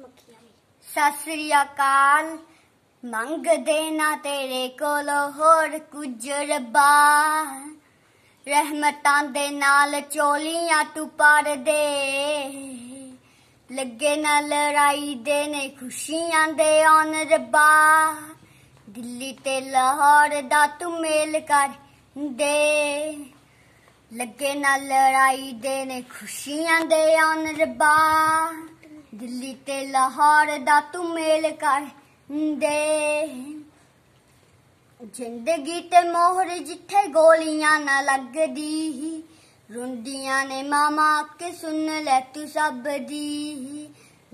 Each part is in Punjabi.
ਮੱਖੀਆਂ ਸਤਿ ਸ੍ਰੀ ਅਕਾਲ ਮੰਗਦੇ ਨਾ ਤੇਰੇ ਕੋਲ ਹੋਰ ਕੁਝ ਰੱਬਾ ਰਹਿਮਤਾਂ ਦੇ ਨਾਲ ਚੋਲੀਆਂ ਤੂੰ ਪਾੜ ਦੇ ਲੱਗੇ ਨਾ ਲੜਾਈ ਦੇ ਨੇ ਖੁਸ਼ੀਆਂ ਦੇ ਆਨ ਰੱਬਾ ਦਿੱਲੀ ਤੇ ਲਾਹੌਰ ਦਾ ਤੂੰ ਮੇਲ ਕਰ ਦੇ ਲੱਗੇ ਨਾ ਲੜਾਈ ਦੇ ਨੇ ਖੁਸ਼ੀਆਂ ਦੇ ਆਨ ਰੱਬਾ ਦਿੱਲੀ ਤੇ ਲਾਹੌਰ ਦਾ ਤੂੰ ਮੇਲ ਕਰ ਦੇ ਜ਼ਿੰਦਗੀ ਤੇ ਮੋਹਰ ਜਿੱਥੇ ਗੋਲੀਆਂ ਨਾ ਲੱਗਦੀ ਰੁੰਦੀਆਂ ਨੇ ਮਾਮਾ ਕੇ ਸੁਣ ਲੈ ਤੂੰ ਸਭ ਦੀ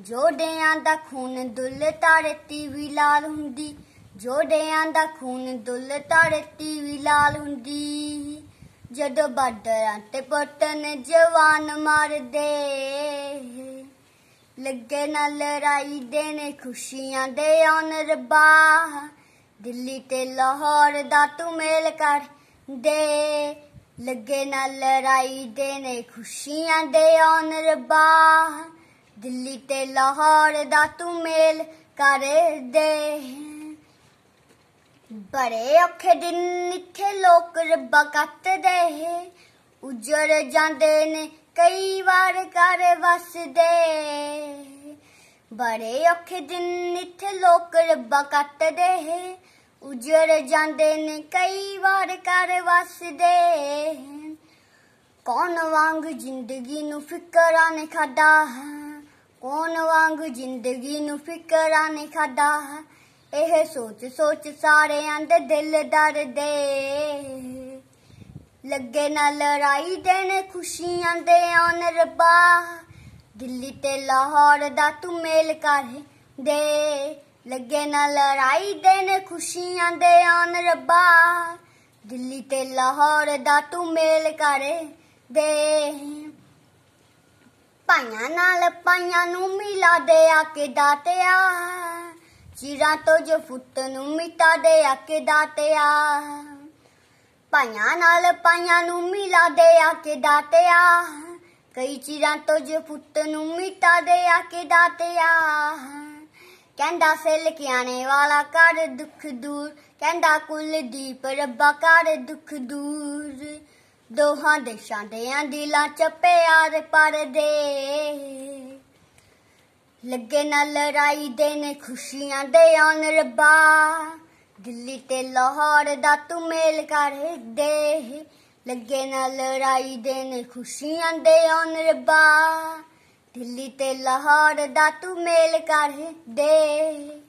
ਜੋੜਿਆਂ ਦਾ ਖੂਨ ਦੁੱਲ ਤੜਤੀ ਵੀ ਲਾਲ ਹੁੰਦੀ ਜੋੜਿਆਂ ਦਾ ਖੂਨ ਦੁੱਲ ਤੜਤੀ ਵੀ ਲਾਲ ਹੁੰਦੀ ਜਦੋਂ ਬੱਦਰਾਂ ਤੇ ਪਟਨ ਜਵਾਨ ਮਾਰਦੇ ਲੱਗੇ ਨਾ ਲੜਾਈ ਦੇ ਨੇ ਖੁਸ਼ੀਆਂ ਦੇ ਆਉਣ ਰੱਬਾ ਦਿੱਲੀ ਤੇ ਲਾਹੌਰ ਦਾ ਤੂੰ ਮੇਲ ਕਰ ਦੇ ਲੱਗੇ ਨਾ ਲੜਾਈ ਦੇ ਨੇ ਖੁਸ਼ੀਆਂ ਦੇ ਆਉਣ ਰੱਬਾ ਦਿੱਲੀ ਤੇ ਲਾਹੌਰ ਦਾ ਤੂੰ ਮੇਲ ਕਰ ਦੇ ਬੜੇ ਔਖੇ ਦਿਨ ਇੱਥੇ ਲੋਕ ਰੱਬਾ ਦੇ ਉਜੜ ਜਾਂਦੇ ਨੇ ਕਈ ਵਾਰ ਘਰ ਵਸਦੇ ਬੜੇ ਔਖੇ ਦਿਨ ਇੱਥੇ ਲੋਕ ਰੱਬਾ ਕੱਟਦੇ ਉਜੜ ਜਾਂਦੇ ਨੇ ਕਈ ਵਾਰ ਘਰ ਵਸਦੇ ਕੌਣ ਵਾਂਗ ਜ਼ਿੰਦਗੀ ਨੂੰ ਫਿਕਰਾਂ ਨੇ ਖਾਦਾ ਕੌਣ ਵਾਂਗ ਜ਼ਿੰਦਗੀ ਨੂੰ ਫਿਕਰਾਂ ਨੇ ਖਾਦਾ ਇਹ ਸੋਚ ਸੋਚ ਸਾਰਿਆਂ ਦੇ ਦਿਲ ਦਰਦੇ ਲੱਗੇ ਨਾ ਲੜਾਈ ਦੇਣ ਖੁਸ਼ੀਆਂ ਦੇ ਆਉਣ ਰੱਬਾ ਦਿੱਲੀ ਤੇ ਲਾਹੌਰ ਦਾ ਤੂੰ ਮੇਲ ਕਰ ਦੇ ਲੱਗੇ ਨਾ ਲੜਾਈ ਦੇਣ ਖੁਸ਼ੀਆਂ ਦੇ ਆਉਣ ਰੱਬਾ ਦਿੱਲੀ ਤੇ ਲਾਹੌਰ ਦਾ ਤੂੰ ਮੇਲ ਕਰ ਦੇ ਪਾਇਆ ਨਾਲ ਪਾਇਆ ਨੂੰ ਮਿਲਾ ਦੇ ਆ ਕੇ ਦਾਤਿਆ ਚਿਰਾਂ ਤੋਂ ਜੋ ਫੁੱਟ ਨੂੰ ਮਿਟਾ ਦੇ ਆ ਕੇ ਦਾਤਿਆ ਭਾਈਆਂ ਨਾਲ ਪਾਈਆਂ ਨੂੰ ਮਿਲਾ ਦੇ ਆ ਕੇ ਦਾਤਿਆ ਕਈ ਚਿਰਾਂ ਤੋਂ ਜੇ ਪੁੱਤ ਨੂੰ ਮਿਟਾ ਦੇ ਆ ਕੇ ਦਾਤਿਆ ਕਹਿੰਦਾ ਸਿਲਕਿਆਣੇ ਵਾਲਾ ਕਰ ਦੁੱਖ ਦੂਰ ਕਹਿੰਦਾ ਦੀਪ ਰੱਬਾ ਕਰ ਦੁੱਖ ਦੂਰ ਦੋਹਾਂ ਦੇਸ਼ਾਂ ਦੇਆਂ ਦਿਲਾਂ ਚ ਪਿਆਰ ਪਰਦੇ ਲੱਗੇ ਨਾ ਲੜਾਈ ਦੇ ਨੇ ਖੁਸ਼ੀਆਂ ਦੇ ਆਨ ਰੱਬਾ ਦਿੱਲੀ ਤੇ ਲਾਹੌਰ ਦਾ ਤੂੰ ਮੇਲ ਕਰ ਦੇ ਲੱਗੇ ਨਾ ਲੜਾਈ ਦੇ ਨੇ ਖੁਸ਼ੀਆਂ ਦੇ ਆਨ ਰਬਾ ਦਿੱਲੀ ਤੇ ਲਾਹੌਰ ਦਾ ਤੂੰ ਮੇਲ ਕਰ ਦੇ